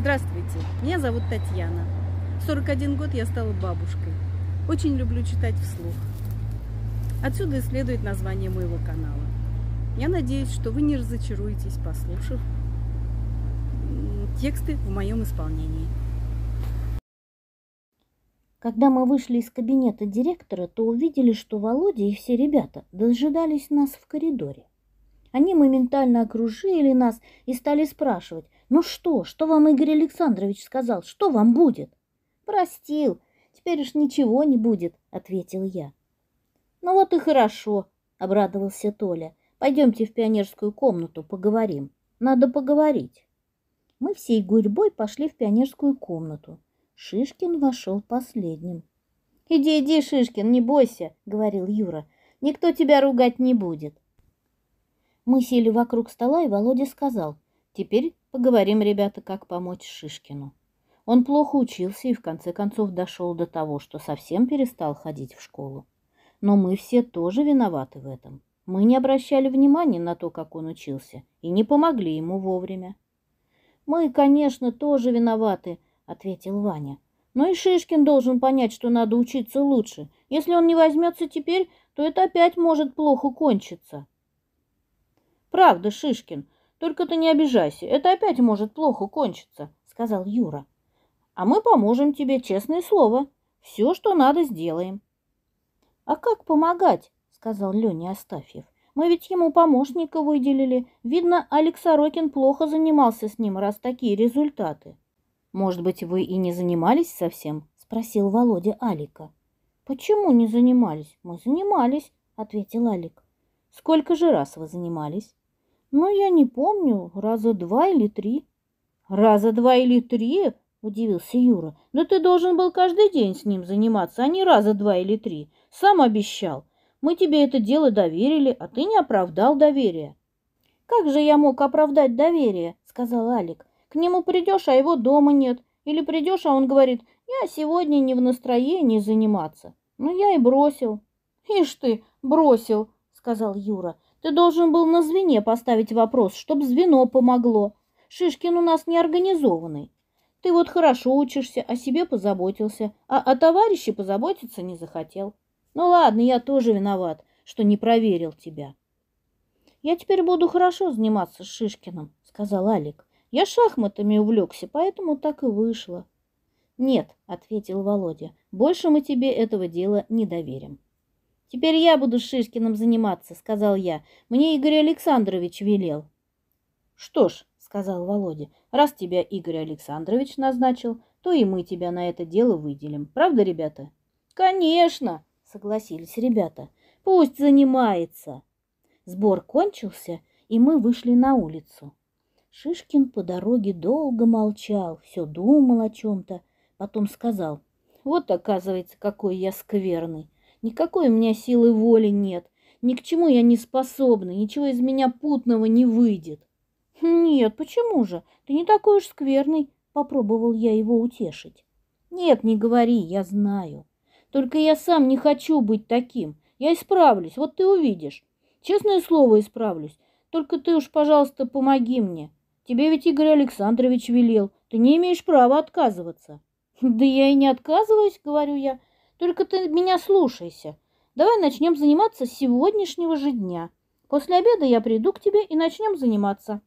Здравствуйте, меня зовут Татьяна. В 41 год я стала бабушкой. Очень люблю читать вслух. Отсюда и следует название моего канала. Я надеюсь, что вы не разочаруетесь, послушав тексты в моем исполнении. Когда мы вышли из кабинета директора, то увидели, что Володя и все ребята дожидались нас в коридоре. Они моментально окружили нас и стали спрашивать, «Ну что, что вам Игорь Александрович сказал? Что вам будет?» «Простил, теперь уж ничего не будет», — ответил я. «Ну вот и хорошо», — обрадовался Толя. «Пойдемте в пионерскую комнату, поговорим. Надо поговорить». Мы всей гурьбой пошли в пионерскую комнату. Шишкин вошел последним. «Иди, иди, Шишкин, не бойся», — говорил Юра. «Никто тебя ругать не будет». Мы сели вокруг стола, и Володя сказал, «Теперь Поговорим, ребята, как помочь Шишкину. Он плохо учился и в конце концов дошел до того, что совсем перестал ходить в школу. Но мы все тоже виноваты в этом. Мы не обращали внимания на то, как он учился, и не помогли ему вовремя. «Мы, конечно, тоже виноваты», — ответил Ваня. «Но и Шишкин должен понять, что надо учиться лучше. Если он не возьмется теперь, то это опять может плохо кончиться». «Правда, Шишкин, только ты не обижайся, это опять может плохо кончиться», — сказал Юра. «А мы поможем тебе, честное слово. Все, что надо, сделаем». «А как помогать?» — сказал Леня Астафьев. «Мы ведь ему помощника выделили. Видно, Алекс Сорокин плохо занимался с ним, раз такие результаты». «Может быть, вы и не занимались совсем?» — спросил Володя Алика. «Почему не занимались? Мы занимались», — ответил Алик. «Сколько же раз вы занимались?» Ну, я не помню, раза два или три. Раза два или три? Удивился Юра. Но ты должен был каждый день с ним заниматься, а не раза два или три. Сам обещал. Мы тебе это дело доверили, а ты не оправдал доверия. Как же я мог оправдать доверие? Сказал Алик. К нему придешь, а его дома нет. Или придешь, а он говорит, я сегодня не в настроении заниматься. Ну, я и бросил. Ишь ты, бросил, сказал Юра. Ты должен был на звене поставить вопрос, чтоб звено помогло. Шишкин у нас неорганизованный. Ты вот хорошо учишься, о себе позаботился, а о товарище позаботиться не захотел. Ну ладно, я тоже виноват, что не проверил тебя. Я теперь буду хорошо заниматься с Шишкиным, сказал Алик. Я шахматами увлекся, поэтому так и вышло. Нет, ответил Володя, больше мы тебе этого дела не доверим. «Теперь я буду с Шишкиным заниматься», — сказал я. «Мне Игорь Александрович велел». «Что ж», — сказал Володя, — «раз тебя Игорь Александрович назначил, то и мы тебя на это дело выделим. Правда, ребята?» «Конечно!» — согласились ребята. «Пусть занимается!» Сбор кончился, и мы вышли на улицу. Шишкин по дороге долго молчал, все думал о чем-то, потом сказал. «Вот, оказывается, какой я скверный!» Никакой у меня силы воли нет. Ни к чему я не способна, ничего из меня путного не выйдет. Нет, почему же? Ты не такой уж скверный, попробовал я его утешить. Нет, не говори, я знаю. Только я сам не хочу быть таким. Я исправлюсь, вот ты увидишь. Честное слово, исправлюсь. Только ты уж, пожалуйста, помоги мне. Тебе ведь Игорь Александрович велел. Ты не имеешь права отказываться. Да я и не отказываюсь, говорю я. Только ты меня слушайся. Давай начнем заниматься с сегодняшнего же дня. После обеда я приду к тебе и начнем заниматься.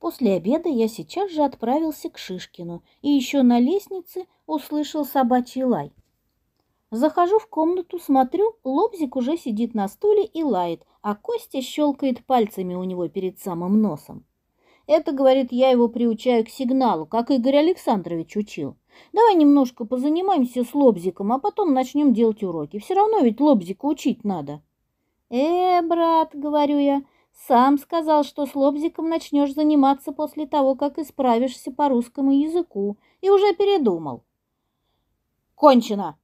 После обеда я сейчас же отправился к Шишкину и еще на лестнице услышал собачий лай. Захожу в комнату, смотрю, Лобзик уже сидит на стуле и лает, а Костя щелкает пальцами у него перед самым носом. Это, говорит, я его приучаю к сигналу, как Игорь Александрович учил. Давай немножко позанимаемся с лобзиком, а потом начнем делать уроки. Все равно ведь лобзика учить надо. Э, брат, говорю я, сам сказал, что с лобзиком начнешь заниматься после того, как исправишься по русскому языку, и уже передумал. Кончено!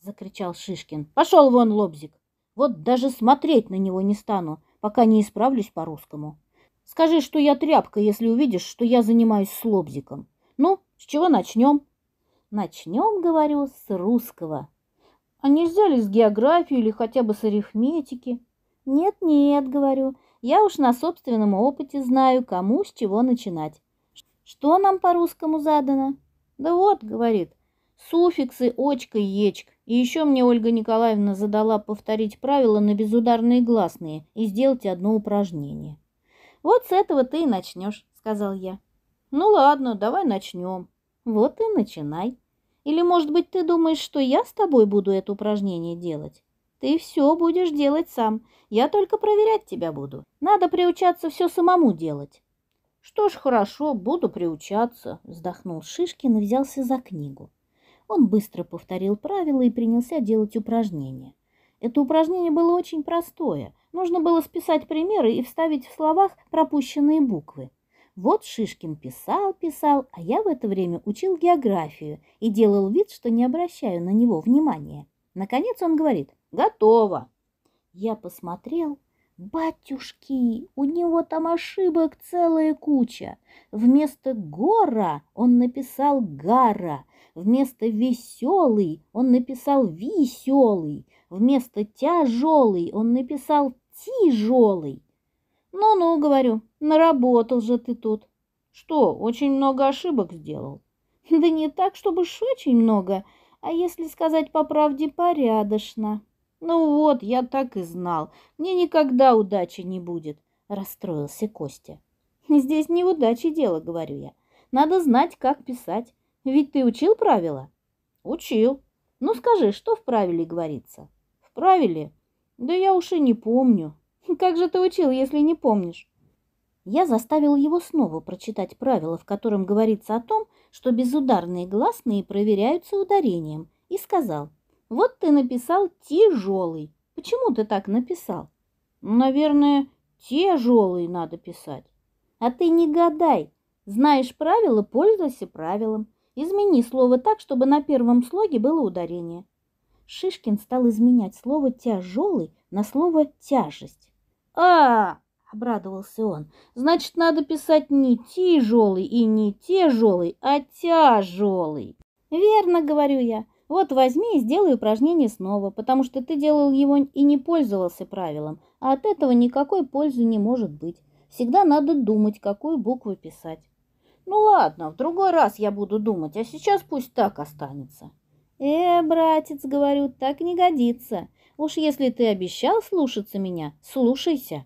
закричал Шишкин. Пошел вон, лобзик. Вот даже смотреть на него не стану, пока не исправлюсь по-русскому. Скажи, что я тряпка, если увидишь, что я занимаюсь с лобзиком. Ну, с чего начнем? Начнем, говорю, с русского. А нельзя ли с географии или хотя бы с арифметики? Нет-нет, говорю, я уж на собственном опыте знаю, кому с чего начинать. Что нам по-русскому задано? Да вот, говорит, суффиксы очка и ечк. И еще мне Ольга Николаевна задала повторить правила на безударные гласные и сделать одно упражнение. Вот с этого ты и начнешь, сказал я. Ну ладно, давай начнем. Вот и начинай. Или, может быть, ты думаешь, что я с тобой буду это упражнение делать? Ты все будешь делать сам. Я только проверять тебя буду. Надо приучаться все самому делать. Что ж, хорошо, буду приучаться, вздохнул Шишкин и взялся за книгу. Он быстро повторил правила и принялся делать упражнение. Это упражнение было очень простое. Нужно было списать примеры и вставить в словах пропущенные буквы. Вот Шишкин писал, писал, а я в это время учил географию и делал вид, что не обращаю на него внимания. Наконец он говорит «Готово!». Я посмотрел. Батюшки, у него там ошибок целая куча. Вместо «гора» он написал «гара», вместо «веселый» он написал «веселый», вместо «тяжелый» он написал «тяжелый». «Ну-ну», — говорю, — «наработал же ты тут». «Что, очень много ошибок сделал?» «Да не так, чтобы ж очень много, а если сказать по правде, порядочно». «Ну вот, я так и знал. Мне никогда удачи не будет», — расстроился Костя. «Здесь не в дело», — говорю я. «Надо знать, как писать. Ведь ты учил правила?» «Учил». «Ну скажи, что в правиле говорится?» «В правиле? Да я уж и не помню. Как же ты учил, если не помнишь? Я заставил его снова прочитать правила, в котором говорится о том, что безударные гласные проверяются ударением, и сказал, вот ты написал «тяжелый». Почему ты так написал? Наверное, «тяжелый» надо писать. А ты не гадай. Знаешь правила, пользуйся правилом. Измени слово так, чтобы на первом слоге было ударение. Шишкин стал изменять слово «тяжелый» на слово «тяжесть». А, обрадовался он. Значит, надо писать не тяжелый и не тяжелый, а тяжелый. Верно, говорю я. Вот возьми и сделай упражнение снова, потому что ты делал его и не пользовался правилом, а от этого никакой пользы не может быть. Всегда надо думать, какую букву писать. Ну ладно, в другой раз я буду думать, а сейчас пусть так останется. Э, братец, говорю, так не годится. Уж если ты обещал слушаться меня, слушайся.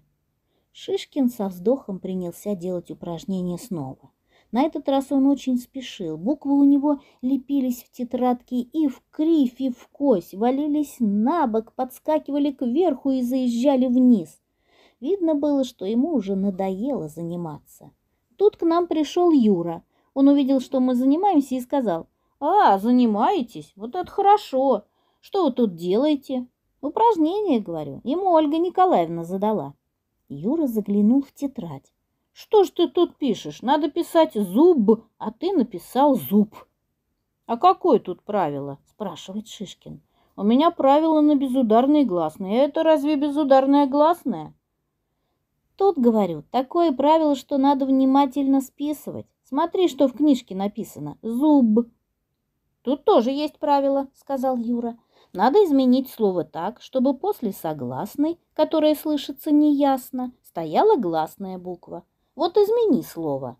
Шишкин со вздохом принялся делать упражнение снова. На этот раз он очень спешил. Буквы у него лепились в тетрадке и в кривь, и в кось, валились на бок, подскакивали кверху и заезжали вниз. Видно было, что ему уже надоело заниматься. Тут к нам пришел Юра. Он увидел, что мы занимаемся, и сказал, «А, занимаетесь? Вот это хорошо! Что вы тут делаете?» Упражнение, говорю, ему Ольга Николаевна задала. Юра заглянул в тетрадь. Что ж ты тут пишешь? Надо писать зуб, а ты написал зуб. А какое тут правило? спрашивает Шишкин. У меня правило на безударные гласные. Это разве безударная гласная? Тут, говорю, такое правило, что надо внимательно списывать. Смотри, что в книжке написано. Зуб. Тут тоже есть правило, сказал Юра. Надо изменить слово так, чтобы после согласной, которая слышится неясно, стояла гласная буква. Вот измени слово.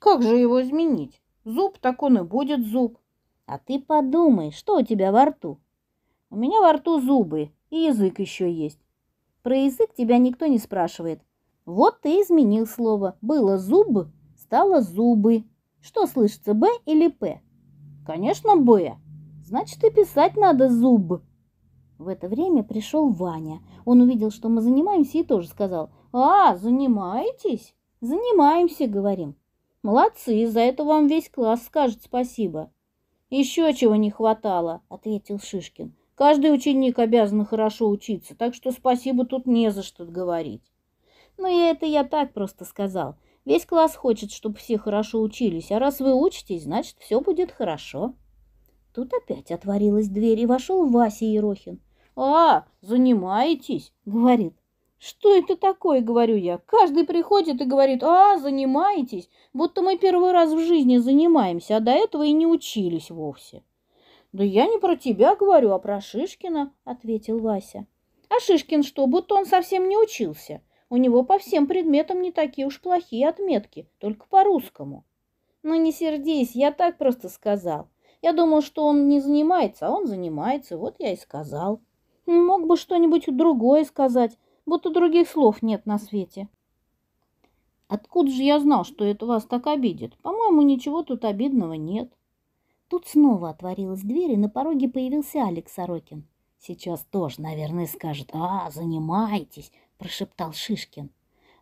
Как же его изменить? Зуб так он и будет зуб. А ты подумай, что у тебя во рту? У меня во рту зубы и язык еще есть. Про язык тебя никто не спрашивает. Вот ты изменил слово. Было зуб, стало зубы. Что слышится, Б или П? Конечно, Б. Значит, и писать надо зуб. В это время пришел Ваня. Он увидел, что мы занимаемся, и тоже сказал. А, занимаетесь? Занимаемся, говорим. Молодцы, за это вам весь класс скажет спасибо. Еще чего не хватало, ответил Шишкин. Каждый ученик обязан хорошо учиться, так что спасибо тут не за что говорить. Но «Ну, и это я так просто сказал. Весь класс хочет, чтобы все хорошо учились, а раз вы учитесь, значит, все будет хорошо. Тут опять отворилась дверь, и вошел Вася Ерохин. «А, занимаетесь?» — говорит. «Что это такое?» — говорю я. «Каждый приходит и говорит, а, занимаетесь?» Будто мы первый раз в жизни занимаемся, а до этого и не учились вовсе. «Да я не про тебя говорю, а про Шишкина», — ответил Вася. «А Шишкин что, будто он совсем не учился? У него по всем предметам не такие уж плохие отметки, только по русскому». «Ну не сердись, я так просто сказал», я думал, что он не занимается, а он занимается, вот я и сказал. Мог бы что-нибудь другое сказать, будто других слов нет на свете. Откуда же я знал, что это вас так обидит? По-моему, ничего тут обидного нет. Тут снова отворилась дверь, и на пороге появился Алекс Сорокин. «Сейчас тоже, наверное, скажет, а, занимаетесь», – прошептал Шишкин.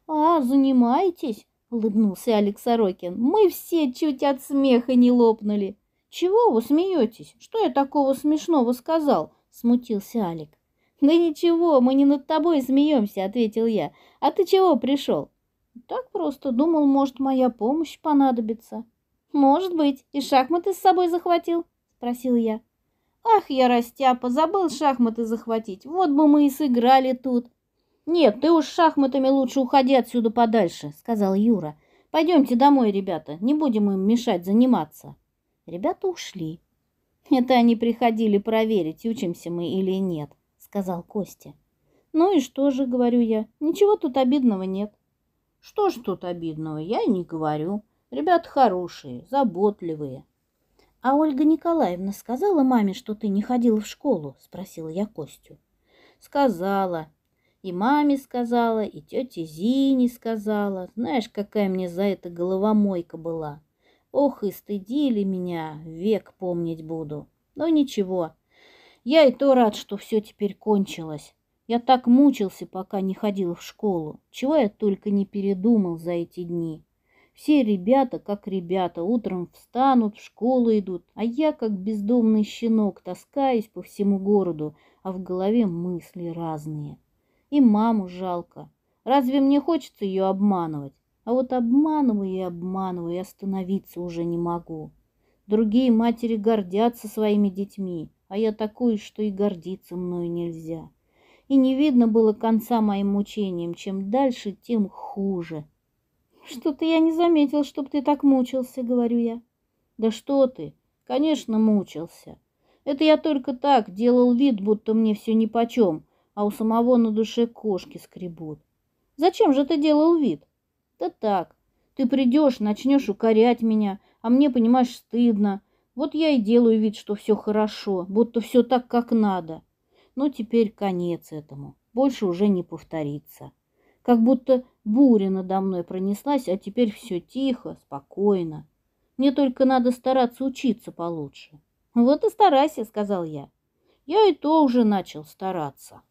«А, занимаетесь?» – улыбнулся Алекс Сорокин. «Мы все чуть от смеха не лопнули». «Чего вы смеетесь? Что я такого смешного сказал?» — смутился Алик. «Да ничего, мы не над тобой смеемся», — ответил я. «А ты чего пришел?» «Так просто думал, может, моя помощь понадобится». «Может быть, и шахматы с собой захватил?» — спросил я. «Ах, я растяпа, забыл шахматы захватить, вот бы мы и сыграли тут». «Нет, ты уж шахматами лучше уходи отсюда подальше», — сказал Юра. «Пойдемте домой, ребята, не будем им мешать заниматься». Ребята ушли. Это они приходили проверить, учимся мы или нет, сказал Костя. Ну и что же, говорю я, ничего тут обидного нет. Что ж тут обидного, я и не говорю. Ребята хорошие, заботливые. А Ольга Николаевна сказала маме, что ты не ходил в школу, спросила я Костю. Сказала, и маме сказала, и тете Зине сказала. Знаешь, какая мне за это головомойка была. Ох, и стыдили меня, век помнить буду. Но ничего, я и то рад, что все теперь кончилось. Я так мучился, пока не ходил в школу. Чего я только не передумал за эти дни. Все ребята, как ребята, утром встанут, в школу идут, а я, как бездомный щенок, таскаюсь по всему городу, а в голове мысли разные. И маму жалко. Разве мне хочется ее обманывать? А вот обманываю и обманываю, и остановиться уже не могу. Другие матери гордятся своими детьми, а я такой, что и гордиться мною нельзя. И не видно было конца моим мучениям. Чем дальше, тем хуже. Что-то я не заметил, чтоб ты так мучился, говорю я. Да что ты, конечно, мучился. Это я только так делал вид, будто мне все нипочем, а у самого на душе кошки скребут. Зачем же ты делал вид? Да так. Ты придешь, начнешь укорять меня, а мне, понимаешь, стыдно. Вот я и делаю вид, что все хорошо, будто все так, как надо. Но теперь конец этому. Больше уже не повторится. Как будто буря надо мной пронеслась, а теперь все тихо, спокойно. Мне только надо стараться учиться получше. Вот и старайся, сказал я. Я и то уже начал стараться.